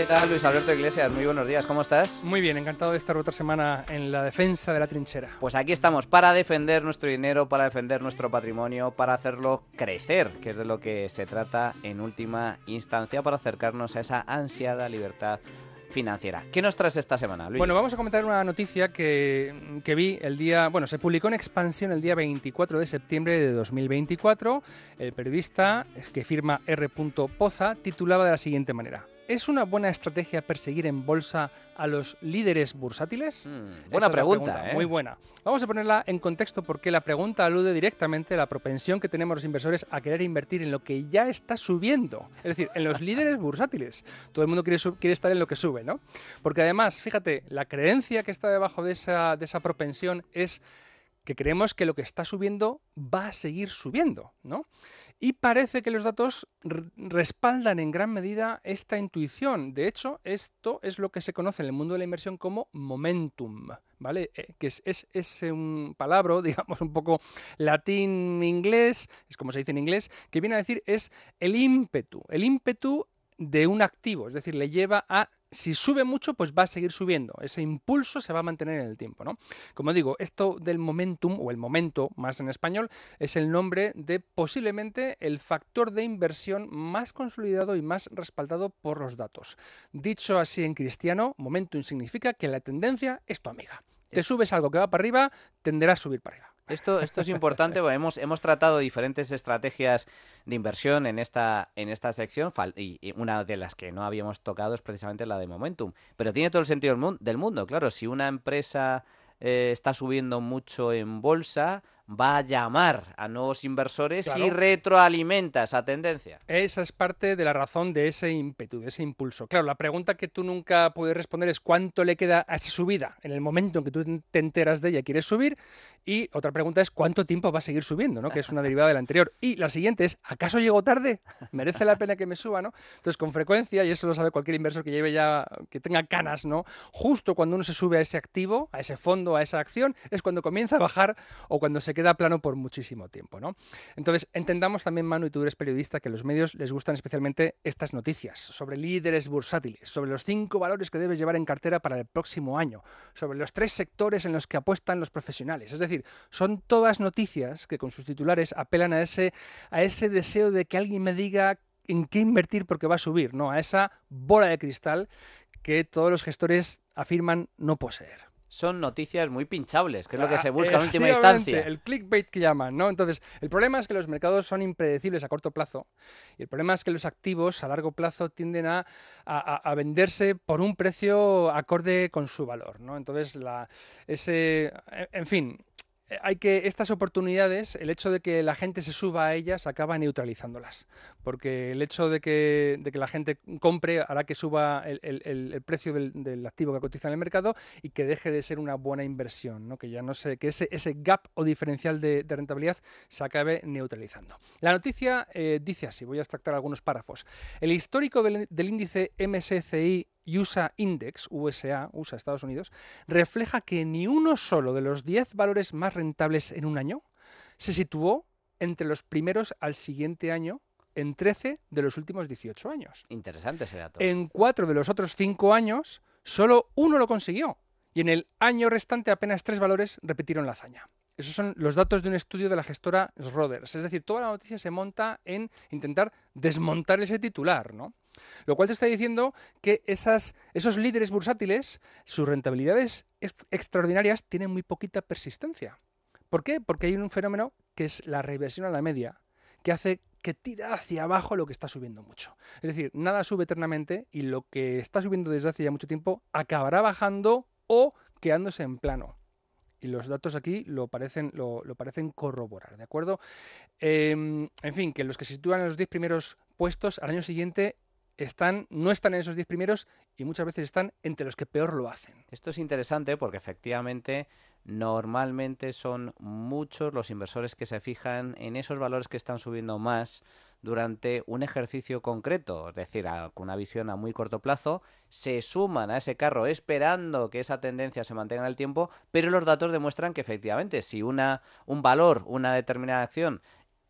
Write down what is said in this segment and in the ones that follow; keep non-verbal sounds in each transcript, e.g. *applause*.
¿Qué tal, Luis Alberto Iglesias? Muy buenos días, ¿cómo estás? Muy bien, encantado de estar otra semana en la defensa de la trinchera. Pues aquí estamos para defender nuestro dinero, para defender nuestro patrimonio, para hacerlo crecer, que es de lo que se trata en última instancia, para acercarnos a esa ansiada libertad financiera. ¿Qué nos traes esta semana, Luis? Bueno, vamos a comentar una noticia que, vi el día, bueno, se publicó en Expansión el día 24 de septiembre de 2024. El periodista que firma R. Poza titulaba de la siguiente manera. ¿Es una buena estrategia perseguir en bolsa a los líderes bursátiles? Mm, buena pregunta, ¿eh? muy buena. Vamos a ponerla en contexto porque la pregunta alude directamente a la propensión que tenemos los inversores a querer invertir en lo que ya está subiendo, es decir, en los líderes bursátiles. Todo el mundo quiere, estar en lo que sube, ¿no? Porque además, fíjate, la creencia que está debajo de esa propensión es que creemos que lo que está subiendo va a seguir subiendo, ¿no? Y parece que los datos respaldan en gran medida esta intuición. De hecho, esto es lo que se conoce en el mundo de la inversión como momentum, ¿vale? Eh, que es, es, un palabra, *laughs* digamos, un poco latín-inglés, es como se dice en inglés, que viene a decir es el ímpetu. El ímpetu de un activo, es decir, le lleva a si sube mucho, pues va a seguir subiendo. Ese impulso se va a mantener en el tiempo, ¿no? Como digo, esto del momentum, o el momento más en español, es el nombre de posiblemente el factor de inversión más consolidado y más respaldado por los datos. Dicho así en cristiano, momentum significa que la tendencia es tu amiga. Te subes algo que va para arriba, tenderá a subir para arriba. Esto, esto es importante, hemos, hemos tratado diferentes estrategias de inversión en esta, en esta sección y, una de las que no habíamos tocado es precisamente la de Momentum. Pero tiene todo el sentido del mundo, claro, si una empresa eh, está subiendo mucho en bolsa, va a llamar a nuevos inversores y retroalimenta esa tendencia. Esa es parte de la razón de ese ímpetu, de ese impulso. Claro, la pregunta que tú nunca puedes responder es cuánto le queda a esa subida en el momento en que tú te enteras de ella quieres subir y otra pregunta es cuánto tiempo va a seguir subiendo, ¿no? que es una derivada de la anterior. Y la siguiente es, ¿acaso llego tarde? ¿Merece la pena que me suba? ¿no? Entonces, con frecuencia, y eso lo sabe cualquier inversor que lleve ya, que tenga canas, ¿no? justo cuando uno se sube a ese activo, a ese fondo, a esa acción, es cuando comienza a bajar o cuando se queda plano por muchísimo tiempo. ¿no? Entonces, entendamos también, Manu, y tú eres periodista, que a los medios les gustan especialmente estas noticias sobre líderes bursátiles, sobre los cinco valores que debes llevar en cartera para el próximo año, sobre los tres sectores en los que apuestan los profesionales. Es decir, son todas noticias que con sus titulares apelan a ese, a ese deseo de que alguien me diga en qué invertir porque va a subir, no a esa bola de cristal que todos los gestores afirman no poseer son noticias muy pinchables, que es lo que ah, se busca en última instancia. El clickbait que llaman, ¿no? Entonces, el problema es que los mercados son impredecibles a corto plazo y el problema es que los activos a largo plazo tienden a, venderse por un precio acorde con su valor, ¿no? Entonces, la, ese, en fin, eh, hay que estas oportunidades, el hecho de que la gente se suba a ellas acaba neutralizándolas, porque el hecho de que, la gente compre hará que suba el, precio del, activo que cotiza en el mercado y que deje de ser una buena inversión, ¿no? que ya no sé, que ese, ese gap o diferencial de, rentabilidad se acabe neutralizando. La noticia eh, dice así, voy a extractar algunos párrafos. El histórico del índice MSCI USA Index, USA, USA Estados Unidos, refleja que ni uno solo de los 10 valores más rentables en un año se situó entre los primeros al siguiente año en 13 de los últimos 18 años. Interesante ese dato. En 4 de los otros 5 años, solo uno lo consiguió. Y en el año restante apenas tres valores repitieron la hazaña. Esos son los datos de un estudio de la gestora Roders. Es decir, toda la noticia se monta en intentar desmontar ese titular, ¿no? Lo cual te está diciendo que esos líderes bursátiles, sus rentabilidades extraordinarias tienen muy poquita persistencia. ¿Por qué? Porque hay un fenómeno que es la reversión a la media, que hace que tira hacia abajo lo que está subiendo mucho. Es decir, nada sube eternamente y lo que está subiendo desde hace ya mucho tiempo acabará bajando o quedándose en plano y los datos aquí lo parecen, lo, parecen corroborar, ¿de acuerdo? Em, en fin, que los que se sitúan en los 10 primeros puestos al año siguiente están, no están en esos 10 primeros y muchas veces están entre los que peor lo hacen. Esto es interesante porque efectivamente normalmente son muchos los inversores que se fijan en esos valores que están subiendo más durante un ejercicio concreto, es decir, con una visión a muy corto plazo, se suman a ese carro esperando que esa tendencia se mantenga en el tiempo, pero los datos demuestran que efectivamente si una, un valor, una determinada acción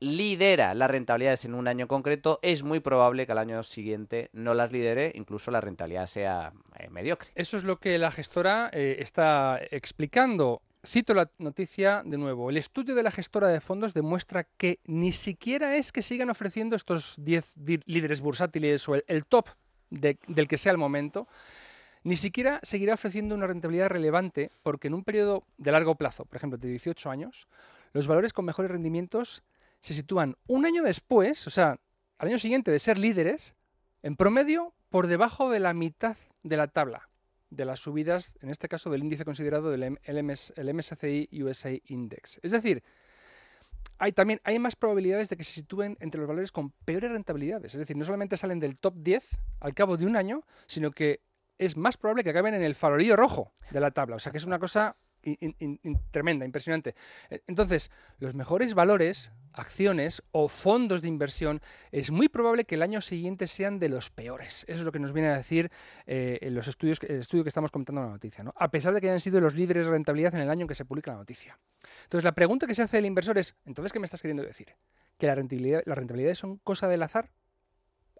lidera las rentabilidades en un año concreto, es muy probable que al año siguiente no las lidere, incluso la rentabilidad sea eh, mediocre. Eso es lo que la gestora eh, está explicando. Cito la noticia de nuevo. El estudio de la gestora de fondos demuestra que ni siquiera es que sigan ofreciendo estos 10 líderes bursátiles o el, top del que sea el momento, ni siquiera seguirá ofreciendo una rentabilidad relevante porque en un periodo de largo plazo, por ejemplo de 18 años, los valores con mejores rendimientos se sitúan un año después, o sea, al año siguiente de ser líderes, en promedio por debajo de la mitad de la tabla de las subidas, en este caso del índice considerado del el MSCI USA Index. Es decir, hay también hay más probabilidades de que se sitúen entre los valores con peores rentabilidades. Es decir, no solamente salen del top 10 al cabo de un año, sino que es más probable que acaben en el farolillo rojo de la tabla. O sea que es una cosa tremenda, impresionante. E, entonces, los mejores valores, acciones o fondos de inversión, es muy probable que el año siguiente sean de los peores. Eso es lo que nos viene a decir eh, en los estudios, el estudio que estamos comentando en la noticia, ¿no? a pesar de que hayan sido los líderes de rentabilidad en el año en que se publica la noticia. Entonces, la pregunta que se hace el inversor es, entonces, ¿qué me estás queriendo decir? ¿Que la rentabilidad, las rentabilidades son cosa del azar?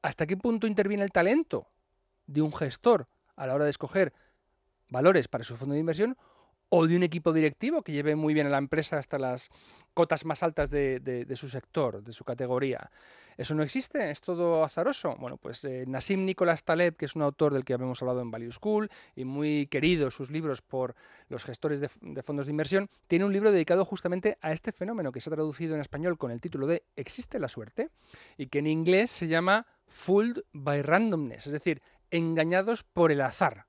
¿Hasta qué punto interviene el talento de un gestor a la hora de escoger valores para su fondo de inversión o de un equipo directivo que lleve muy bien a la empresa hasta las cotas más altas de, su sector, de su categoría. Eso no existe, es todo azaroso. Bueno, pues eh, Nasim Nassim Nicolás Taleb, que es un autor del que habíamos hablado en Value School y muy querido sus libros por los gestores de, de fondos de inversión, tiene un libro dedicado justamente a este fenómeno que se ha traducido en español con el título de ¿Existe la suerte? y que en inglés se llama Fooled by Randomness, es decir, engañados por el azar.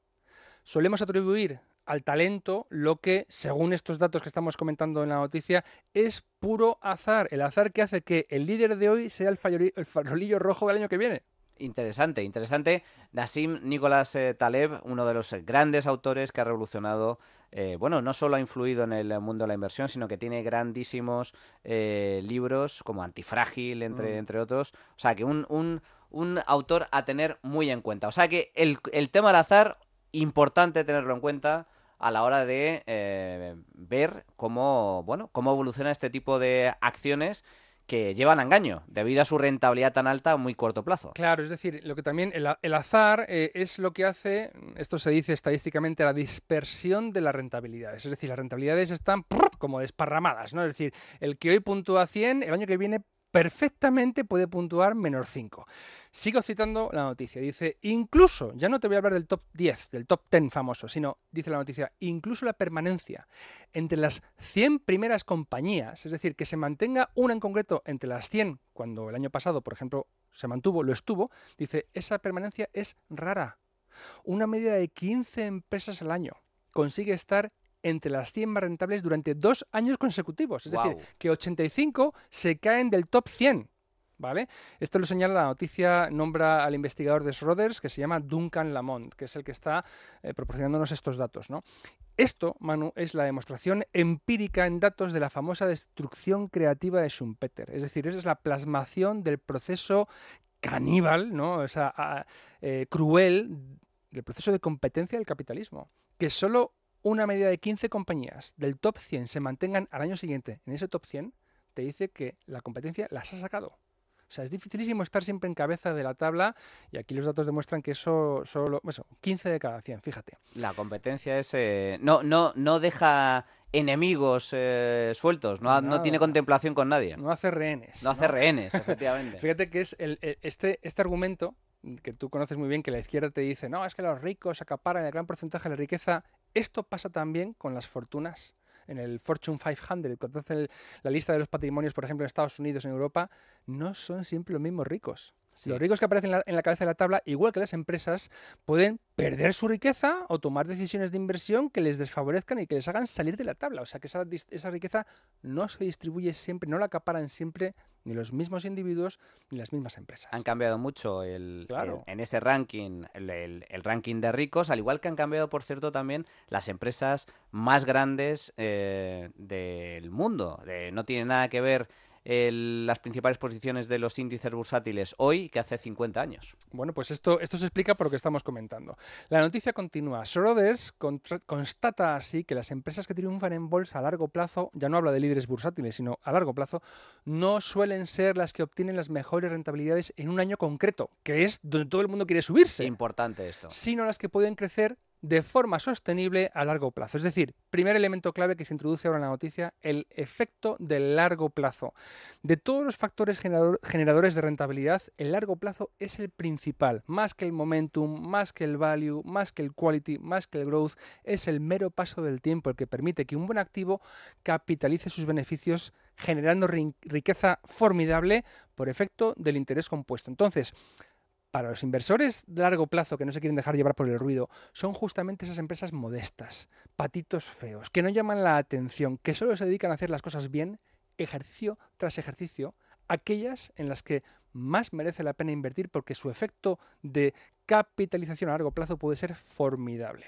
Solemos atribuir al talento lo que, según estos datos que estamos comentando en la noticia, es puro azar. El azar que hace que el líder de hoy sea el, farolillo rojo del año que viene. Interesante, interesante. Nassim Nicolás eh, Taleb, uno de los grandes autores que ha revolucionado, eh, bueno, no solo ha influido en el mundo de la inversión, sino que tiene grandísimos eh, libros como Antifrágil, entre, mm. entre otros. O sea, que un, un, un, autor a tener muy en cuenta. O sea, que el, el tema del azar, importante tenerlo en cuenta a la hora de eh, ver cómo, bueno, cómo evoluciona este tipo de acciones que llevan a engaño, debido a su rentabilidad tan alta a muy corto plazo. Claro, es decir, lo que también el, azar eh, es lo que hace, esto se dice estadísticamente, la dispersión de las rentabilidades. Es decir, las rentabilidades están como desparramadas, ¿no? Es decir, el que hoy puntúa 100, el año que viene perfectamente puede puntuar menor 5. Sigo citando la noticia. Dice, incluso, ya no te voy a hablar del top 10, del top 10 famoso, sino, dice la noticia, incluso la permanencia entre las 100 primeras compañías, es decir, que se mantenga una en concreto entre las 100, cuando el año pasado, por ejemplo, se mantuvo, lo estuvo, dice, esa permanencia es rara. Una medida de 15 empresas al año consigue estar entre las 100 más rentables durante dos años consecutivos. Es decir, que 85 se caen del top 100. ¿Vale? Esto lo señala la noticia, nombra al investigador de Schroeder, que se llama Duncan Lamont, que es el que está eh, proporcionándonos estos datos. ¿no? Esto, Manu, es la demostración empírica en datos de la famosa destrucción creativa de Schumpeter. Es decir, es la plasmación del proceso caníbal, ¿no? O ah, eh, cruel, del proceso de competencia del capitalismo, que solo una medida de 15 compañías del top 100 se mantengan al año siguiente en ese top 100, te dice que la competencia las ha sacado. O sea, es dificilísimo estar siempre en cabeza de la tabla y aquí los datos demuestran que eso solo, eso, 15 de cada 100, fíjate. La competencia es eh, no no no deja enemigos eh, sueltos, no, tiene contemplación con nadie. No hace rehenes. No, hace rehenes, *laughs* efectivamente. fíjate que es este, este argumento que tú conoces muy bien, que la izquierda te dice, no, es que los ricos acaparan el gran porcentaje de la riqueza, esto pasa también con las fortunas. En el Fortune 500, cuando hacen la lista de los patrimonios, por ejemplo, en Estados Unidos, en Europa, no son siempre los mismos ricos. Los ricos que aparecen en la, cabeza de la tabla, igual que las empresas, pueden perder su riqueza o tomar decisiones de inversión que les desfavorezcan y que les hagan salir de la tabla. O sea que esa, riqueza no se distribuye siempre, no la acaparan siempre ni los mismos individuos ni las mismas empresas. Han cambiado mucho el, en ese ranking, el, ranking de ricos, al igual que han cambiado, por cierto, también las empresas más grandes eh, del mundo. no tiene nada que ver las principales posiciones de los índices bursátiles hoy que hace 50 años. Bueno, pues esto, esto se explica por lo que estamos comentando. La noticia continúa. Soroders constata así que las empresas que triunfan en bolsa a largo plazo, ya no habla de líderes bursátiles, sino a largo plazo, no suelen ser las que obtienen las mejores rentabilidades en un año concreto, que es donde todo el mundo quiere subirse. Importante esto. Sino las que pueden crecer de forma sostenible a largo plazo. Es decir, primer elemento clave que se introduce ahora en la noticia, el efecto del largo plazo. De todos los factores generadores de rentabilidad, el largo plazo es el principal, más que el momentum, más que el value, más que el quality, más que el growth, es el mero paso del tiempo el que permite que un buen activo capitalice sus beneficios generando riqueza formidable por efecto del interés compuesto. Entonces, para los inversores de largo plazo que no se quieren dejar llevar por el ruido, son justamente esas empresas modestas, patitos feos, que no llaman la atención, que solo se dedican a hacer las cosas bien, ejercicio tras ejercicio, aquellas en las que más merece la pena invertir porque su efecto de capitalización a largo plazo puede ser formidable.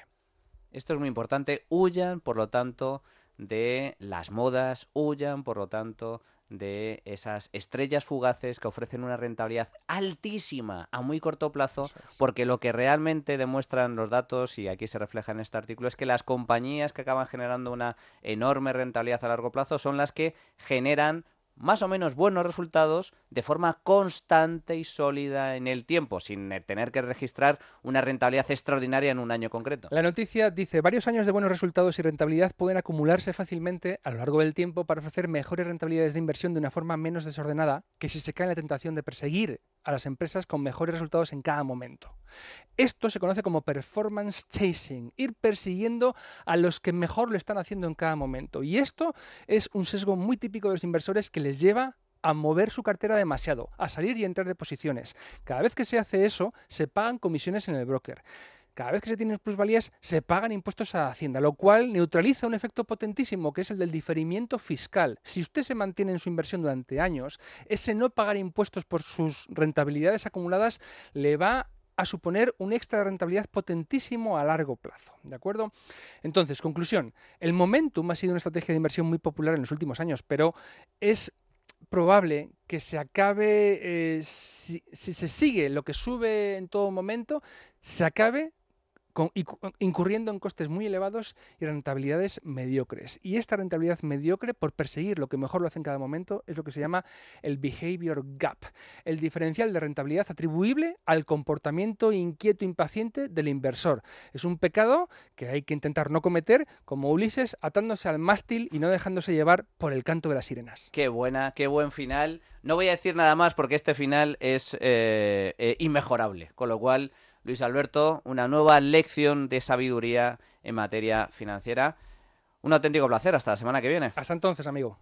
Esto es muy importante. Huyan, por lo tanto, de las modas, huyan, por lo tanto, de esas estrellas fugaces que ofrecen una rentabilidad altísima a muy corto plazo, porque lo que realmente demuestran los datos, y aquí se refleja en este artículo, es que las compañías que acaban generando una enorme rentabilidad a largo plazo son las que generan más o menos buenos resultados de forma constante y sólida en el tiempo, sin eh, tener que registrar una rentabilidad extraordinaria en un año concreto. La noticia dice, varios años de buenos resultados y rentabilidad pueden acumularse fácilmente a lo largo del tiempo para ofrecer mejores rentabilidades de inversión de una forma menos desordenada que si se cae en la tentación de perseguir a las empresas con mejores resultados en cada momento. Esto se conoce como performance chasing, ir persiguiendo a los que mejor lo están haciendo en cada momento. Y esto es un sesgo muy típico de los inversores que les lleva a mover su cartera demasiado, a salir y entrar de posiciones. Cada vez que se hace eso, se pagan comisiones en el broker cada vez que se tienen plusvalías se pagan impuestos a Hacienda, lo cual neutraliza un efecto potentísimo que es el del diferimiento fiscal. Si usted se mantiene en su inversión durante años, ese no pagar impuestos por sus rentabilidades acumuladas le va a suponer un extra de rentabilidad potentísimo a largo plazo. ¿De acuerdo? Entonces, conclusión, el momentum ha sido una estrategia de inversión muy popular en los últimos años, pero es probable que se acabe, eh, si, se sigue lo que sube en todo momento, se acabe incurriendo en costes muy elevados y rentabilidades mediocres. Y esta rentabilidad mediocre, por perseguir lo que mejor lo hace en cada momento, es lo que se llama el behavior gap, el diferencial de rentabilidad atribuible al comportamiento inquieto, impaciente del inversor. Es un pecado que hay que intentar no cometer, como Ulises, atándose al mástil y no dejándose llevar por el canto de las sirenas. Qué buena, qué buen final. No voy a decir nada más porque este final es eh, eh, inmejorable, con lo cual... Luis Alberto, una nueva lección de sabiduría en materia financiera. Un auténtico placer. Hasta la semana que viene. Hasta entonces, amigo.